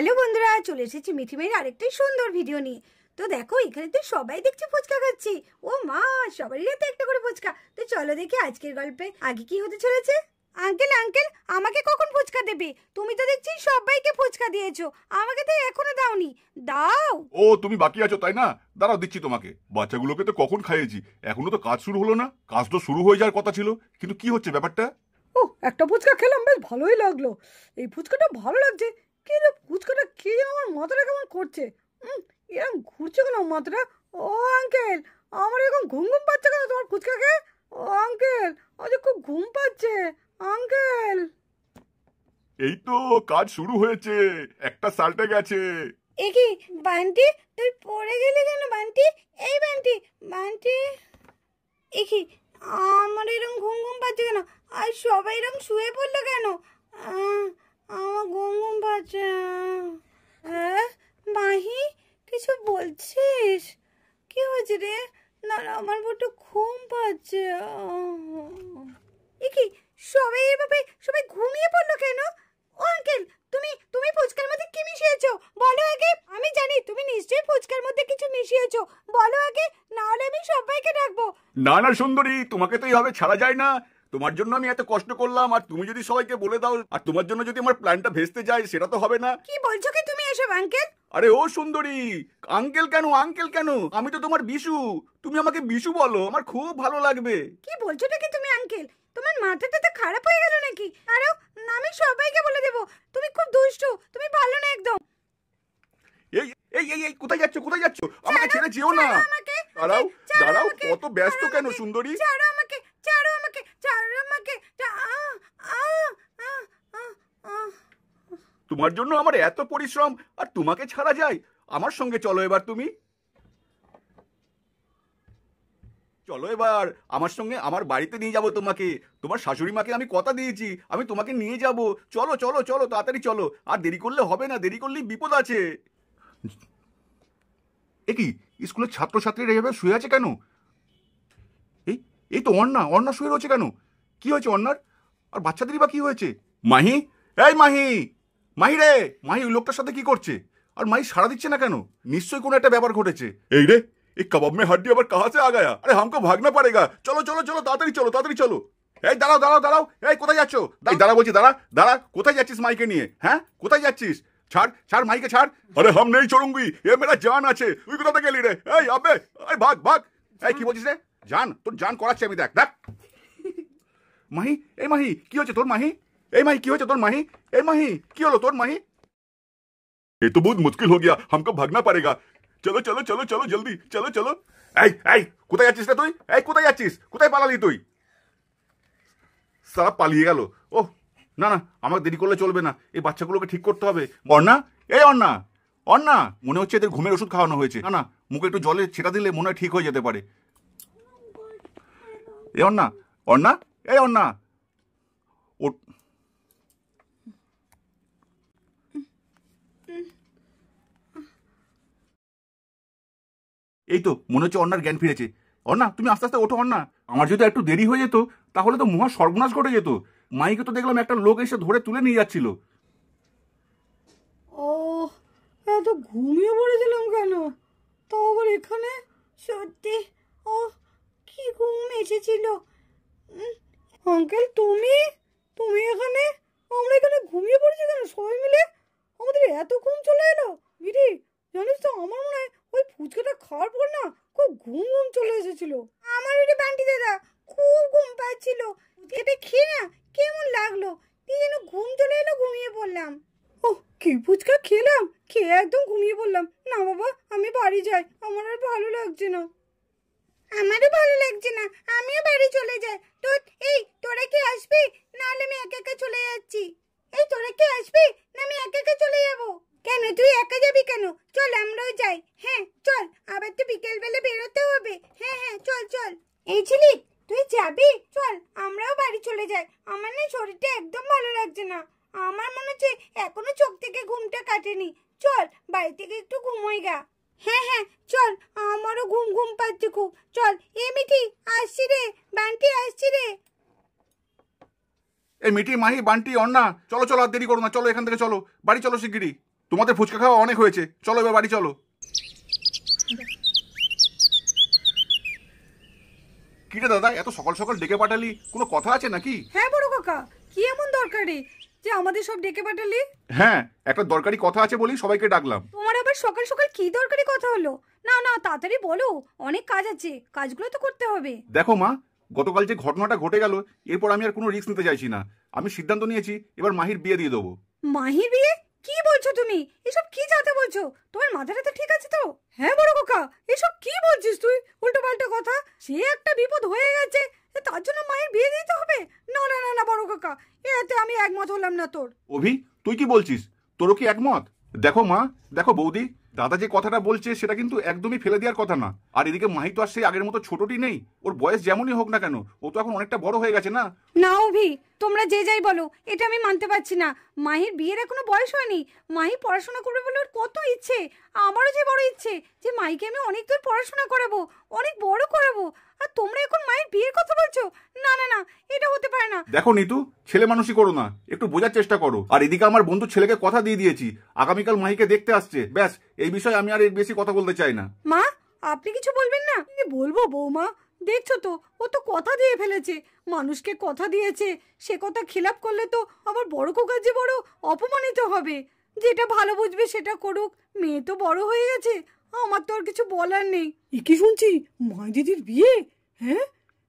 hello বন্ধুরা চলে এসেছি মিঠিমের আরেকটাই সুন্দর ভিডিও নিয়ে তো দেখো এখানে তো সবাই দেখছি ফুচকা খাচ্ছি ও মা সবারই তো একটা করে ফুচকা তো চলো দেখি আজকের গল্পে আগে কি হতে চলেছে আঙ্কেল আঙ্কেল আমাকে কখন ফুচকা দেবে তুমি তো দেখছি সবাইকে ফুচকা দিয়েছো আমাকে তো এখনো দাওনি দাও ও তুমি বাকি আছো তাই না দাঁড়াও দিচ্ছি তোমাকে বাচ্চাগুলোকে তো কখন খাইয়েছি এখনো তো কাজ শুরু হলো না কাজ তো শুরু হয়ে যাওয়ার কথা ছিল কিন্তু কি হচ্ছে ব্যাপারটা ও একটা ফুচকা খেলাম বেশ ভালোই লাগলো এই ফুচকাটা ভালো লাগছে কে রে কুচকাটা কে আমার মাথাটা কেমন করছে এরকম ঘুরছে কেন মাথাটা ও আঙ্কেল আমার এরকম ঘুম ঘুম পাচ্ছে কেন তোমার কুচকাকে ও আঙ্কেল ও যে খুব ঘুম পাচ্ছে আঙ্কেল এই তো কাজ শুরু হয়েছে একটা সালটে গেছে একি বান্টি তুই পড়ে গেলি কেন বান্টি এই বান্টি বান্টি একি আমার এরকম ঘুম ঘুম পাচ্ছে কেন আর সবাই এরকম শুয়ে পড়লো কেন আমার ঘুম ঘুম পাচ্ছে হ্যাঁ মাহি কিছু বলছিস কি হয়েছে রে না আমার বটু ঘুম পাচ্ছে এ কি সবাই এভাবে সবাই ঘুমিয়ে পড়লো কেন ও আঙ্কেল তুমি তুমি ফুচকার মধ্যে কি মিশিয়েছো বলো আগে আমি জানি তুমি নিশ্চয়ই ফুচকার মধ্যে কিছু মিশিয়েছো বলো আগে না হলে আমি সবাইকে ডাকবো না না সুন্দরী তোমাকে তো এইভাবে ছাড়া যায় না তোমার জন্য আমি এত কষ্ট করলাম আর তুমি যদি সবাইকে বলে দাও আর তোমার জন্য যদি আমার প্ল্যানটা ভেস্তে যায় সেটা তো হবে না কি বলছো কি তুমি এসব আঙ্কেল আরে ও সুন্দরী আঙ্কেল কেন আঙ্কেল কেন আমি তো তোমার বিশু তুমি আমাকে বিশু বলো আমার খুব ভালো লাগবে কি বলছো কি তুমি আঙ্কেল তোমার মাথাটা তো খারাপ হয়ে গেল নাকি আরো আমি সবাইকে বলে দেব তুমি খুব দুষ্টু তুমি ভালো না একদম এই এই এই এই কোথায় যাচ্ছ কোথায় যাচ্ছ আমাকে ছেড়ে যেও না দাঁড়াও দাঁড়াও কত ব্যস্ত কেন সুন্দরী তোমার জন্য আমার এত পরিশ্রম আর তোমাকে ছাড়া যায় আমার সঙ্গে চলো এবার তুমি চলো এবার আমার সঙ্গে আমার বাড়িতে নিয়ে যাব তোমাকে তোমার শাশুড়ি মাকে আমি কথা দিয়েছি আমি তোমাকে নিয়ে যাব চলো চলো চলো তাড়াতাড়ি চলো আর দেরি করলে হবে না দেরি করলেই বিপদ আছে এ কি স্কুলের ছাত্রছাত্রীরা এভাবে শুয়ে আছে কেন এই এই তো অন্না অন্না শুয়ে রয়েছে কেন কি হয়েছে অন্নার আর বাচ্চাদেরই বা কি হয়েছে মাহি এই মাহি মাহি রে মাহি ওই লোকটার সাথে কি করছে আর মাহি সাড়া দিচ্ছে না কেন নিশ্চয়ই কোনো একটা ব্যাপার ঘটেছে এই রে এই কাবাব মে হাড্ডি আবার কাহা সে আগায়া আরে হামকো ভাগনা পড়েগা চলো চলো চলো তাড়াতাড়ি চলো তাড়াতাড়ি চলো এই দাঁড়াও দাঁড়াও দাঁড়াও এই কোথায় যাচ্ছ দাঁড়া বলছি দাঁড়া দাঁড়া কোথায় যাচ্ছিস মাইকে নিয়ে হ্যাঁ কোথায় যাচ্ছিস ছাড় ছাড় মাইকে ছাড় আরে হাম নেই চড়ুঙ্গি এ মেরা জান আছে তুই কোথা থেকে গেলি রে এই আবে এই ভাগ ভাগ এই কি বলছিস রে জান তোর জান করাচ্ছি আমি দেখ দেখ মাহি এই মাহি কি হচ্ছে তোর মাহি এই মাহি কি হয়েছে তোর মাহি এই মাহি কি হলো তোর মাহি ये তো বহুত মুশকিল हो गया हमको ভাগনা পড়েগা চলো চলো চলো চলো জলদি চলো চলো এই এই কোথায় যাচ্ছিস রে তুই এই কোথায় যাচ্ছিস কোথায় পালালি তুই সারা পালিয়ে গেল ও না না আমাকে দেরি করলে চলবে না এই বাচ্চাগুলোকে ঠিক করতে হবে অন্না এই অন্না অন্না মনে হচ্ছে এদের ঘুমের ওষুধ খাওয়ানো হয়েছে না না মুখে একটু জলে ছেটা দিলে মনে হয় ঠিক হয়ে যেতে পারে এ অন্না অন্না এই অন্না ও এই তো মনে হচ্ছে অন্যার জ্ঞান ফিরেছে অন্না তুমি আস্তে আস্তে ওঠো অন্না আমার যদি একটু দেরি হয়ে যেত তাহলে তো মহা সর্বনাশ ঘটে যেত মাইকে তো দেখলাম একটা লোক এসে ধরে তুলে নিয়ে যাচ্ছিল ও এত ঘুমিয়ে পড়েছিলাম কেন তাও আবার এখানে সত্যি ও কি ঘুম এসেছিল আঙ্কেল তুমি তুমি এখানে আমরা একদম ঘুমিয়ে পড়লাম না বাবা আমি বাড়ি যাই আমার আর ভালো লাগছে না আমারও ভালো লাগছে না আমিও বাড়ি চলে যাই তো এই তোরা কি আসবি নাহলে আমি একা একা চলে যাচ্ছি এই তোরা কি আসবি না আমি একা একা চলে যাব কেন তুই একা যাবি কেন চল আমরাও যাই হ্যাঁ চল আবার তো বিকেলবেলা বেরোতে হবে হ্যাঁ হ্যাঁ চল চল এই ঝিলিক তুই যাবি চল আমরাও বাড়ি চলে যাই আমার না শরীরটা একদম ভালো লাগছে না আমার মনে হচ্ছে এখনো চোখ থেকে ঘুমটা কাটেনি চল বাড়ি থেকে একটু ঘুমোই গা হ্যাঁ হ্যাঁ চল আমারও ঘুম ঘুম পাচ্ছে খুব চল এ মিঠি আসছি রে বান্টি আসছি রে এই মিটি মাহি বান্টি অন্না চলো চলো আর দেরি করো না চলো এখান থেকে চলো বাড়ি চলো শিগগিরই তোমাদের ফুচকা খাওয়া অনেক হয়েছে চলো এবার বাড়ি চলো রে দাদা এত সকাল সকাল ডেকে পাঠালি কোনো কথা আছে নাকি হ্যাঁ বড় কাকা কি এমন দরকারি আজকে আমাদের সব ডেকে পাঠালি হ্যাঁ একটা দরকারি কথা আছে বলেই সবাইকে ডাকলাম তোমার আবার সকাল সকাল কি দরকারি কথা হলো না না তাড়াতাড়ি বলো অনেক কাজ আছে কাজগুলো তো করতে হবে দেখো মা গতকাল যে ঘটনাটা ঘটে গেল এরপর আমি আর কোনো রিস্ক নিতে চাইছি না আমি সিদ্ধান্ত নিয়েছি এবার মাহির বিয়ে দিয়ে দেবো মাহির বিয়ে কি বলছো তুমি এসব কি যাতে বলছো তোমার মাথাটা তো ঠিক আছে তো হ্যাঁ বড় কাকা এসব কি বলছিস তুই উল্টো পাল্টা কথা সে একটা বিপদ হয়ে গেছে তার জন্য মায়ের বিয়ে দিতে হবে না না না না বড় কাকা এতে আমি একমত হলাম না তোর অভি তুই কি বলছিস তোরও কি একমত দেখো মা দেখো বৌদি দাদা যে কথাটা বলছে সেটা কিন্তু একদমই ফেলে দেওয়ার কথা না আর এদিকে মাহি তো আর সেই আগের মতো ছোটটি নেই ওর বয়স যেমনই হোক না কেন ও তো এখন অনেকটা বড় হয়ে গেছে না না অভি তোমরা যে যাই বলো এটা আমি মানতে পারছি না মাহির বিয়ের এখনো বয়স হয়নি মাহি পড়াশোনা করবে বলে ওর কত ইচ্ছে আমারও যে বড় ইচ্ছে যে মাইকে আমি অনেক দূর পড়াশোনা করাবো অনেক বড় করাবো আর তোমরা এখন মায়ের বিয়ের কথা বলছো না না না এটা হতে পারে না দেখো নিতু ছেলে মানুষই করো না একটু বোঝার চেষ্টা করো আর এদিকে আমার বন্ধু ছেলেকে কথা দিয়ে দিয়েছি আগামীকাল মাইকে দেখতে আসছে ব্যাস এই বিষয়ে আমি আর এর বেশি কথা বলতে চাই না মা আপনি কিছু বলবেন না কি বলবো বৌমা দেখছো তো ও তো কথা দিয়ে ফেলেছে মানুষকে কথা দিয়েছে সে কথা খিলাপ করলে তো আবার বড় খোকার যে বড় অপমানিত হবে যেটা ভালো বুঝবে সেটা করুক মেয়ে তো বড় হয়ে গেছে আমার তো আর কিছু বলার নেই এ কি শুনছি মায় দিদির বিয়ে হ্যাঁ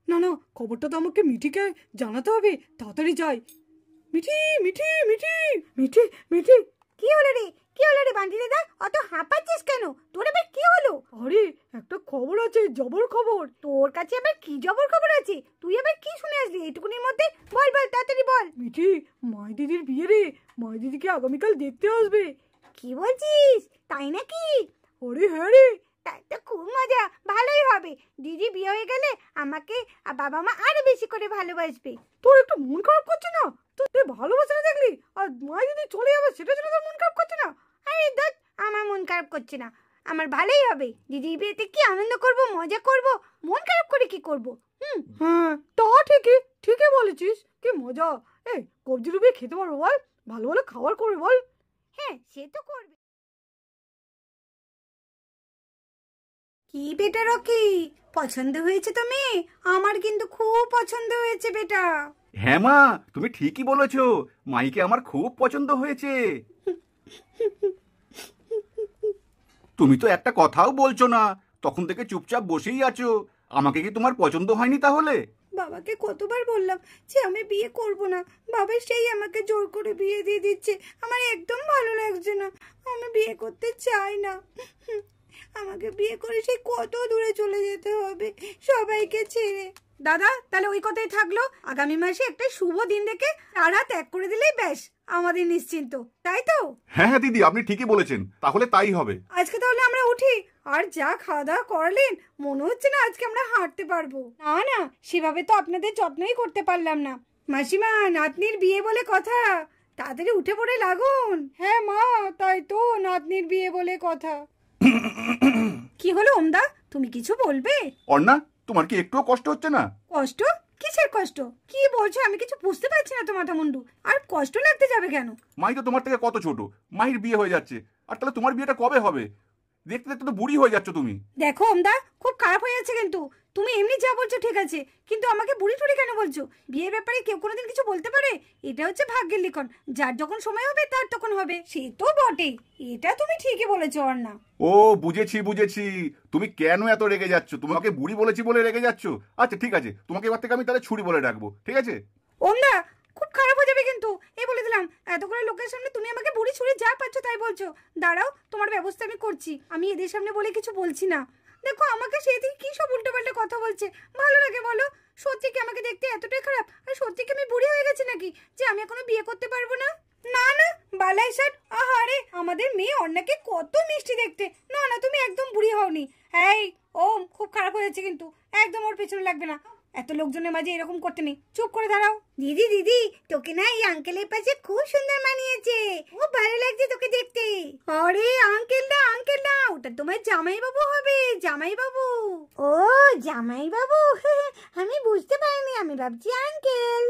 না না খবরটা তো আমাকে মিঠিকে জানাতে হবে তাড়াতাড়ি যাই মিঠি মিঠি মিঠি মিঠি মিঠি কি হলো রে কি হলো রে বান্টি দাদা অত হাঁপাচ্ছিস কেন তোর আবার কি হলো আরে একটা খবর আছে জবর খবর তোর কাছে আবার কি জবর খবর আছে তুই আবার কি শুনে আসলি এটুকুনির মধ্যে বল বল তাড়াতাড়ি বল মিঠি মাই দিদির বিয়ে রে মাই দিদিকে আগামীকাল দেখতে আসবে কি বলছিস তাই নাকি হরি হরি রে তাই তো খুব মজা ভালোই হবে দিদি বিয়ে হয়ে গেলে আমাকে আর বাবা মা আরো বেশি করে ভালোবাসবে তোর একটু মন খারাপ করছে না তুই ভালোবাসে না দেখলি আর মা যদি চলে যাবে সেটা জন্য তোর মন খারাপ করছে না আরে দত আমার মন খারাপ করছে না আমার ভালোই হবে দিদি বিয়েতে কি আনন্দ করব মজা করব মন খারাপ করে কি করব হুম হ্যাঁ তা ঠিকই ঠিকই বলেছিস কি মজা এই কবজি রুবি খেতে পারবো বল ভালো ভালো খাবার করবে বল হ্যাঁ সে তো করবে কি বেটা রকি পছন্দ হয়েছে তো মেয়ে আমার কিন্তু খুব পছন্দ হয়েছে বেটা হ্যাঁ মা তুমি ঠিকই বলেছো মাইকে আমার খুব পছন্দ হয়েছে তুমি তো একটা কথাও বলছো না তখন থেকে চুপচাপ বসেই আছো আমাকে কি তোমার পছন্দ হয়নি তাহলে বাবাকে কতবার বললাম যে আমি বিয়ে করব না বাবা সেই আমাকে জোর করে বিয়ে দিয়ে দিচ্ছে আমার একদম ভালো লাগছে না আমি বিয়ে করতে চাই না আমাকে বিয়ে করে সে কত দূরে চলে যেতে হবে সবাইকে ছেড়ে দাদা তাহলে ওই কথাই থাকলো আগামী মাসে একটা শুভ দিন দেখে তারা ত্যাগ করে দিলেই ব্যাস আমাদের নিশ্চিন্ত তাই তো হ্যাঁ হ্যাঁ দিদি আপনি ঠিকই বলেছেন তাহলে তাই হবে আজকে তাহলে আমরা উঠি আর যা খাওয়া দাওয়া করলেন মনে হচ্ছে না আজকে আমরা হাঁটতে পারবো না না সেভাবে তো আপনাদের যত্নই করতে পারলাম না মাসিমা নাতনির বিয়ে বলে কথা তাড়াতাড়ি উঠে পড়ে লাগুন হ্যাঁ মা তাই তো নাতনির বিয়ে বলে কথা কি হলো ওমদা তুমি কিছু বলবে অর্ণা তোমার কি একটুও কষ্ট হচ্ছে না কষ্ট কিসের কষ্ট কি বলছো আমি কিছু বুঝতে পারছি না তো মাথা মুন্ডু আর কষ্ট লাগতে যাবে কেন মাই তো তোমার থেকে কত ছোট মাইর বিয়ে হয়ে যাচ্ছে আর তাহলে তোমার বিয়েটা কবে হবে দেখতে দেখতে তো বুড়ি হয়ে যাচ্ছ তুমি দেখো ওমদা খুব খারাপ হয়ে যাচ্ছে কিন্তু তুমি এমনি যা বলছো ঠিক আছে কিন্তু আমাকে বুড়ি টুড়ি কেন বলছো বিয়ের ব্যাপারে কেউ কোনোদিন কিছু বলতে পারে এটা হচ্ছে ভাগ্যের লিখন যার যখন সময় হবে তার তখন হবে সে তো বটে এটা তুমি ঠিকই বলেছো অর্ণা ও বুঝেছি বুঝেছি তুমি কেন এত রেগে যাচ্ছ তোমাকে বুড়ি বলেছি বলে রেগে যাচ্ছ আচ্ছা ঠিক আছে তোমাকে এবার থেকে আমি তাহলে ছুরি বলে ডাকবো ঠিক আছে না খুব খারাপ হয়ে যাবে কিন্তু এই বলে দিলাম এত করে লোকের সামনে তুমি আমাকে বুড়ি ছুরি যা পাচ্ছ তাই বলছো দাঁড়াও তোমার ব্যবস্থা আমি করছি আমি এদের সামনে বলে কিছু বলছি না দেখো আমাকে সেদিন কী সব উল্টোপাল্টা কথা বলছে ভালো লাগে বলো সত্যি কি আমাকে দেখতে এতটাই খারাপ আর সত্যি কি আমি বুড়ি হয়ে গেছি নাকি যে আমি এখনো বিয়ে করতে পারবো না না না বালাই ষাট আহারে আমাদের মেয়ে অন্যাকে কত মিষ্টি দেখতে না না তুমি একদম বুড়ি হওনি এই ওম খুব খারাপ হয়েছে কিন্তু একদম ওর পেছনে লাগবে না এত লোকজনের মাঝে এরকম করতে নেই চুপ করে দাঁড়াও দিদি দিদি তোকে না এই আঙ্কেলের পাশে খুব সুন্দর মানিয়েছে ও ভালো লাগছে তোকে দেখতে আরে আঙ্কেল না আঙ্কেল না ওটা তোমার জামাই বাবু হবে জামাই বাবু ও জামাই বাবু আমি বুঝতে পারিনি আমি ভাবছি আঙ্কেল